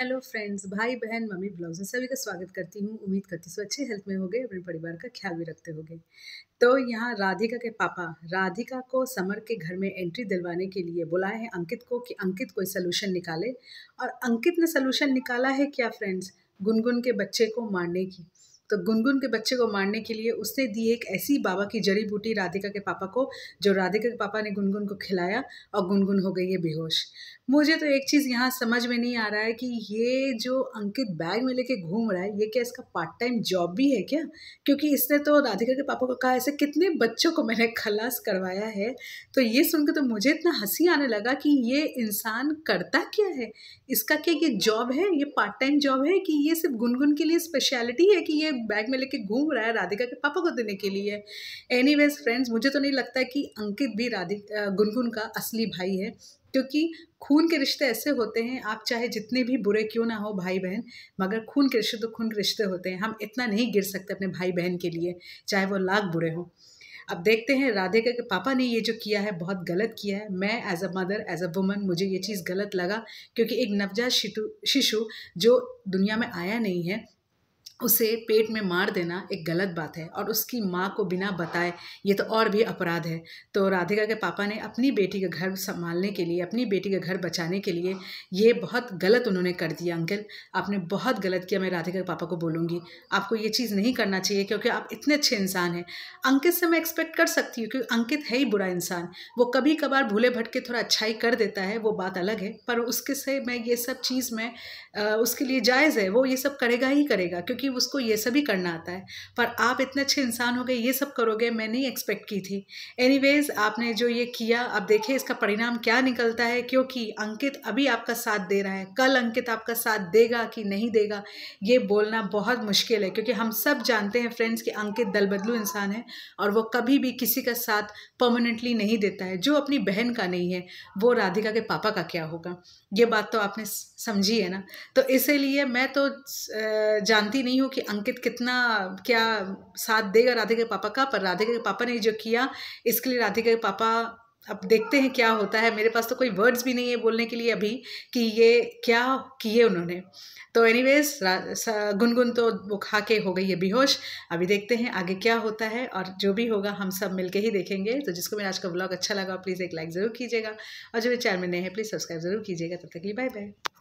hello friends भाई बहन mummy blouse में सभी का स्वागत करती हूँ उम्मीद करती हूँ अच्छे हेल्थ में हो गए अपने परिवार का ख्याल भी रखते हो गए तो यहाँ राधिका के पापा राधिका को समर के घर में एंट्री दिलवाने के लिए बुलाए हैं अंकित को कि अंकित कोई सलूशन निकाले और अंकित ने सलूशन निकाला है क्या फ्रेंड्स गुनगुन के बच्चे को मारने की तो गुनगुन के बच्चे को मारने के लिए उसने दी एक ऐसी बाबा की जड़ी बूटी राधिका के पापा को जो राधिका के पापा ने गुनगुन को खिलाया और गुनगुन हो गई है बेहोश मुझे तो एक चीज़ यहाँ समझ में नहीं आ रहा है कि ये जो अंकित बैग में लेके घूम रहा है ये क्या इसका पार्ट टाइम जॉब भी है क्या क्योंकि इसने तो राधिका के पापा को कहा ऐसे कितने बच्चों को मैंने खलास करवाया है तो ये सुनकर तो मुझे इतना हंसी आने लगा कि ये इंसान करता क्या है इसका क्या ये जॉब है ये पार्ट टाइम जॉब है कि ये सिर्फ गुनगुन के लिए स्पेशलिटी है कि ये बैग में लेके घूम रहा है राधिका के पापा को देने के लिए एनी फ्रेंड्स मुझे तो नहीं लगता कि अंकित भी राधिका गुनगुन का असली भाई है क्योंकि खून के रिश्ते ऐसे होते हैं आप चाहे जितने भी बुरे क्यों ना हो भाई बहन मगर खून के रिश्ते तो खून के रिश्ते होते हैं हम इतना नहीं गिर सकते अपने भाई बहन के लिए चाहे वो लाख बुरे हों अब देखते हैं राधिका के पापा ने ये जो किया है बहुत गलत किया है मैं as a mother as a woman मुझे ये चीज़ गलत लगा क्योंकि एक नवजात शिशु जो दुनिया में आया नहीं है उसे पेट में मार देना एक गलत बात है और उसकी माँ को बिना बताए ये तो और भी अपराध है तो राधिका के पापा ने अपनी बेटी का घर संभालने के लिए अपनी बेटी का घर बचाने के लिए ये बहुत गलत उन्होंने कर दिया अंकल आपने बहुत गलत किया मैं राधिका के पापा को बोलूँगी आपको ये चीज़ नहीं करना चाहिए क्योंकि आप इतने अच्छे इंसान हैं अंकित से मैं एक्सपेक्ट कर सकती हूँ क्योंकि अंकित है ही बुरा इंसान वो कभी कभार भूले भटके थोड़ा अच्छाई कर देता है वो बात अलग है पर उसके से मैं ये सब चीज़ मैं उसके लिए जायज़ है वो ये सब करेगा ही करेगा क्योंकि उसको ये सभी करना आता है पर आप इतने अच्छे इंसान हो गए ये सब करोगे मैं नहीं एक्सपेक्ट की थी एनी आपने जो ये किया अब देखिए इसका परिणाम क्या निकलता है क्योंकि अंकित अभी आपका साथ दे रहा है कल अंकित आपका साथ देगा कि नहीं देगा ये बोलना बहुत मुश्किल है क्योंकि हम सब जानते हैं फ्रेंड्स कि अंकित दलबदलू इंसान है और वो कभी भी किसी का साथ परमानेंटली नहीं देता है जो अपनी बहन का नहीं है वो राधिका के पापा का क्या होगा ये बात तो आपने समझिए ना तो इसीलिए मैं तो जानती नहीं हूँ कि अंकित कितना क्या साथ देगा राधिका के पापा का पर राधिका के पापा ने जो किया इसके लिए राधिका के पापा अब देखते हैं क्या होता है मेरे पास तो कोई वर्ड्स भी नहीं है बोलने के लिए अभी कि ये क्या किए उन्होंने तो एनीवेज गुनगुन तो वो खा के हो गई है बेहोश अभी देखते हैं आगे क्या होता है और जो भी होगा हम सब मिलके ही देखेंगे तो जिसको मेरा आज का ब्लॉग अच्छा लगा प्लीज़ एक लाइक ज़रूर कीजिएगा और जो मेरे चैनल में नए हैं प्लीज़ सब्सक्राइब ज़रूर कीजिएगा तब तक के लिए बाय बाय